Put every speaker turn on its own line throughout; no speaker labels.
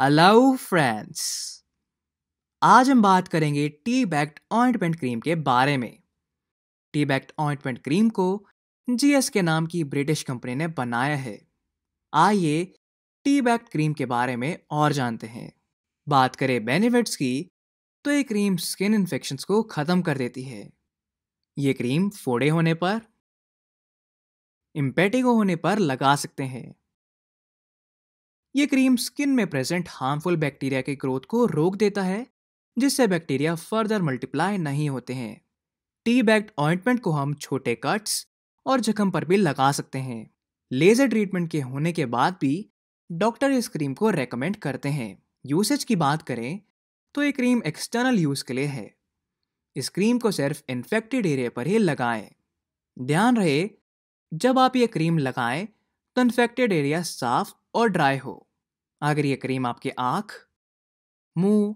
hello friends आज हम बात करेंगे टी बैक्ट ऑइंटमेंट क्रीम के बारे में टी बैक्ट ऑइंटमेंट क्रीम को जीएस के नाम की ब्रिटिश कंपनी ने बनाया है आइए टी बैक्ट क्रीम के बारे में और जानते हैं बात करें बेनिफिट्स की तो ये क्रीम स्किन इन्फेक्शन को ख़त्म कर देती है ये क्रीम फोड़े होने पर इम्पेटिगो होने पर लगा सकते हैं ये क्रीम स्किन में प्रेजेंट हार्मफुल बैक्टीरिया के ग्रोथ को रोक देता है जिससे बैक्टीरिया फर्दर मल्टीप्लाई नहीं होते हैं टी बैग्ड ऑइंटमेंट को हम छोटे कट्स और जख्म पर भी लगा सकते हैं लेज़र ट्रीटमेंट के होने के बाद भी डॉक्टर इस क्रीम को रेकमेंड करते हैं यूसेज की बात करें तो ये क्रीम एक्सटर्नल यूज़ के लिए है इस क्रीम को सिर्फ इन्फेक्टेड एरिया पर ही लगाएं ध्यान रहे जब आप ये क्रीम लगाएं तो इन्फेक्टेड एरिया साफ और ड्राई हो अगर यह क्रीम आपकी आंख मुंह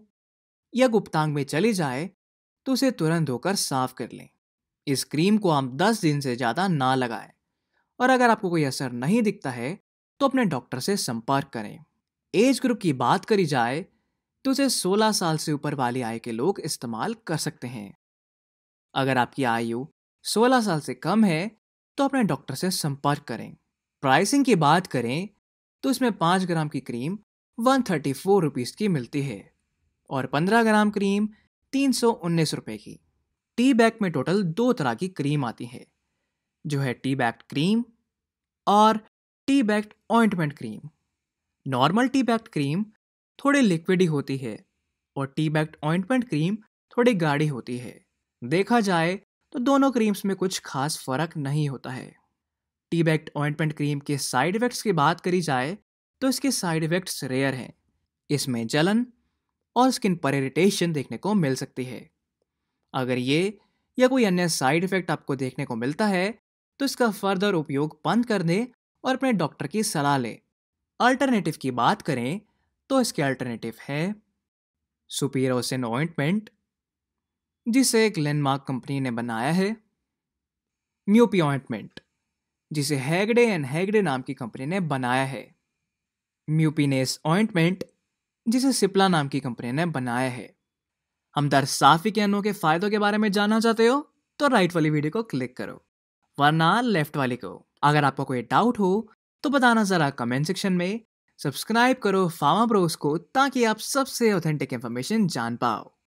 या गुप्तांग में चली जाए तो उसे तुरंत धोकर साफ कर लें इस क्रीम को आप 10 दिन से ज़्यादा ना लगाएं और अगर आपको कोई असर नहीं दिखता है तो अपने डॉक्टर से संपर्क करें एज ग्रुप की बात करी जाए तो उसे 16 साल से ऊपर वाली आय के लोग इस्तेमाल कर सकते हैं अगर आपकी आयु 16 साल से कम है तो अपने डॉक्टर से संपर्क करें प्राइसिंग की बात करें तो इसमें पाँच ग्राम की cream one thirty four rupees की मिलती है और पंद्रह ग्राम क्रीम तीन सौ उन्नीस रुपये की टी बैग में टोटल दो तरह की क्रीम आती है जो है टी बैग क्रीम और T bag ointment cream normal T bag cream थोड़ी लिक्विड ही होती है और टी बैग ऑइंटमेंट क्रीम थोड़ी गाढ़ी होती है देखा जाए तो दोनों क्रीम्स में कुछ खास फर्क नहीं होता है टी बैक्ट ऑइंटमेंट क्रीम के साइड इफ़ेक्ट्स की बात करी जाए तो इसके साइड इफ़ेक्ट्स रेयर हैं इसमें जलन और स्किन पर इरिटेशन देखने को मिल सकती है अगर ये या कोई अन्य साइड इफ़ेक्ट आपको देखने को मिलता है तो इसका फर्दर उपयोग बंद कर दें और अपने डॉक्टर की सलाह लें अल्टरनेटिव की बात करें तो इसके अल्टरनेटिव है सुपीरोसिन ऑइंटमेंट जिसे एक लैंडमार्क कंपनी ने बनाया है म्यूपी ऑइंटमेंट जिसे हैगडे एंड हैगडे नाम की कंपनी ने बनाया है म्यूपिनेस ऑइंटमेंट जिसे सिप्ला नाम की कंपनी ने बनाया है दर साफी के अनु के फायदों के बारे में जानना चाहते हो तो राइट वाली वीडियो को क्लिक करो वरना लेफ्ट वाली को अगर आपको कोई डाउट हो तो बताना ज़रा कमेंट सेक्शन में सब्सक्राइब करो फार्मा ब्रोस को ताकि आप सबसे ऑथेंटिक इन्फॉर्मेशन जान पाओ